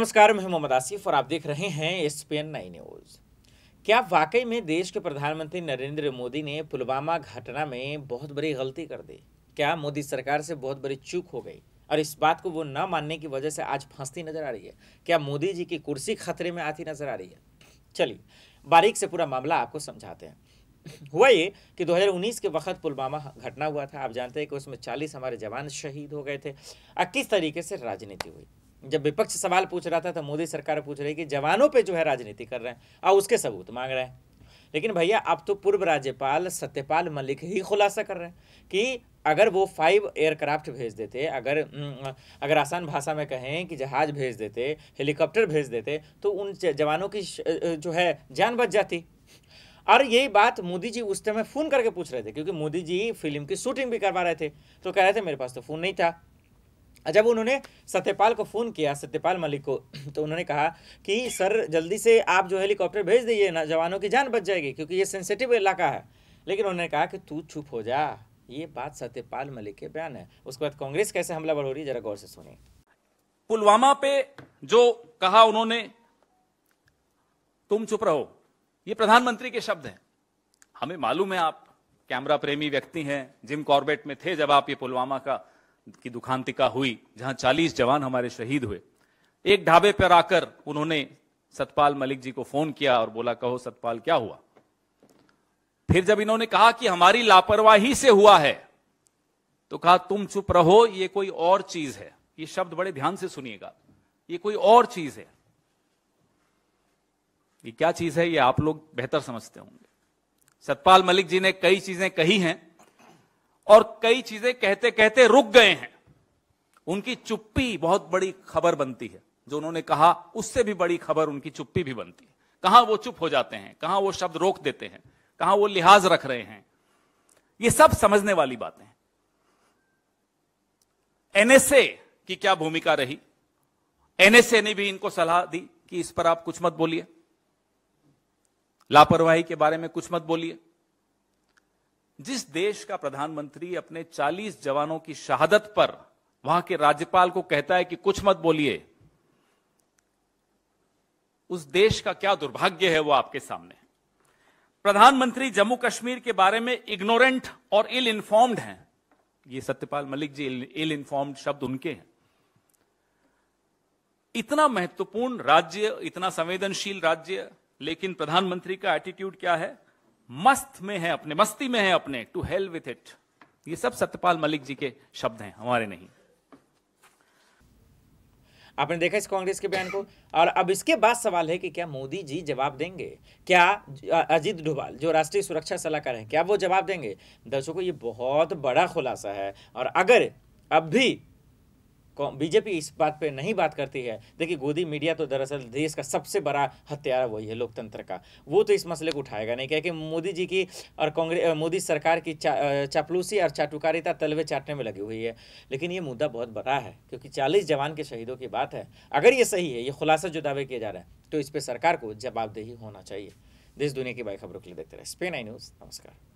नमस्कार मैं मोहम्मद आसिफ और आप देख रहे हैं एस पी न्यूज क्या वाकई में देश के प्रधानमंत्री नरेंद्र मोदी ने पुलवामा घटना में बहुत बड़ी गलती कर दी क्या मोदी सरकार से बहुत बड़ी चूक हो गई और इस बात को वो न मानने की वजह से आज फंसती नजर आ रही है क्या मोदी जी की कुर्सी खतरे में आती नजर आ रही है चलिए बारीक से पूरा मामला आपको समझाते हैं हुआ ये कि 2019 के वक्त पुलवामा घटना हुआ था आप जानते हैं कि उसमें 40 हमारे जवान शहीद हो गए थे और किस तरीके से राजनीति हुई जब विपक्ष सवाल पूछ रहा था तो मोदी सरकार पूछ रही कि जवानों पे जो है राजनीति कर रहे हैं और उसके सबूत मांग रहे हैं लेकिन भैया अब तो पूर्व राज्यपाल सत्यपाल मलिक ही खुलासा कर रहे हैं कि अगर वो फाइव एयरक्राफ्ट भेज देते अगर हम्म, अगर आसान भाषा में कहें कि जहाज भेज देते हेलीकॉप्टर भेज देते तो उन जवानों की जो है जान बच जाती और यही बात मोदी जी उस समय फ़ोन करके पूछ रहे थे क्योंकि मोदी जी फिल्म की शूटिंग भी करवा रहे थे तो कह रहे थे मेरे पास तो फ़ोन नहीं था जब उन्होंने सत्यपाल को फ़ोन किया सत्यपाल मलिक को तो उन्होंने कहा कि सर जल्दी से आप जो हेलीकॉप्टर भेज दीजिए ना जवानों की जान बच जाएगी क्योंकि ये सेंसिटिव इलाका है लेकिन उन्होंने कहा कि तू चुप हो जा ये बात सत्यपाल मलिक के बयान है उसके बाद कांग्रेस कैसे हमला बढ़ो रही है जरा गौर से सुनिए पुलवामा पे जो कहा उन्होंने तुम चुप रहो ये प्रधानमंत्री के शब्द हैं हमें मालूम है आप कैमरा प्रेमी व्यक्ति हैं जिम कॉर्बेट में थे जब आप ये पुलवामा का की दुखांतिका हुई जहां 40 जवान हमारे शहीद हुए एक ढाबे पर आकर उन्होंने सतपाल मलिक जी को फोन किया और बोला कहो सतपाल क्या हुआ फिर जब इन्होंने कहा कि हमारी लापरवाही से हुआ है तो कहा तुम चुप रहो ये कोई और चीज है ये शब्द बड़े ध्यान से सुनिएगा ये कोई और चीज है ये क्या चीज है ये आप लोग बेहतर समझते होंगे सतपाल मलिक जी ने कई चीजें कही हैं और कई चीजें कहते कहते रुक गए हैं उनकी चुप्पी बहुत बड़ी खबर बनती है जो उन्होंने कहा उससे भी बड़ी खबर उनकी चुप्पी भी बनती है कहां वो चुप हो जाते हैं कहां वो शब्द रोक देते हैं कहां वो लिहाज रख रहे हैं ये सब समझने वाली बातें हैं एनएसए की क्या भूमिका रही एनएसए ने भी इनको सलाह दी कि इस पर आप कुछ मत बोलिए लापरवाही के बारे में कुछ मत बोलिए जिस देश का प्रधानमंत्री अपने 40 जवानों की शहादत पर वहां के राज्यपाल को कहता है कि कुछ मत बोलिए उस देश का क्या दुर्भाग्य है वो आपके सामने प्रधानमंत्री जम्मू कश्मीर के बारे में इग्नोरेंट और इल इन्फॉर्म्ड हैं ये सत्यपाल मलिक जी इल इन्फॉर्म्ड शब्द उनके हैं इतना महत्वपूर्ण राज्य इतना संवेदनशील राज्य लेकिन प्रधानमंत्री का एटीट्यूड क्या है मस्त में है अपने मस्ती में है अपने टू हेल विथ इट ये सब सत्यपाल मलिक जी के शब्द हैं हमारे नहीं आपने देखा इस कांग्रेस के बयान को और अब इसके बाद सवाल है कि क्या मोदी जी जवाब देंगे क्या अजीत डोभाल जो राष्ट्रीय सुरक्षा सलाहकार हैं क्या वो जवाब देंगे दर्शकों ये बहुत बड़ा खुलासा है और अगर अब भी बीजेपी इस बात पे नहीं बात करती है देखिए गोदी मीडिया तो दरअसल देश का सबसे बड़ा हत्यारा वही है लोकतंत्र का वो तो इस मसले को उठाएगा नहीं क्या कि मोदी जी की और कांग्रेस मोदी सरकार की चा, चापलूसी और चाटुकारिता तलवे चाटने में लगी हुई है लेकिन ये मुद्दा बहुत बड़ा है क्योंकि चालीस जवान के शहीदों की बात है अगर ये सही है ये खुलासा जो दावे किया जा रहा है तो इस पर सरकार को जवाबदेही होना चाहिए देश दुनिया की बाई खबरों के लिए देखते रहे स्पेन आई न्यूज़ नमस्कार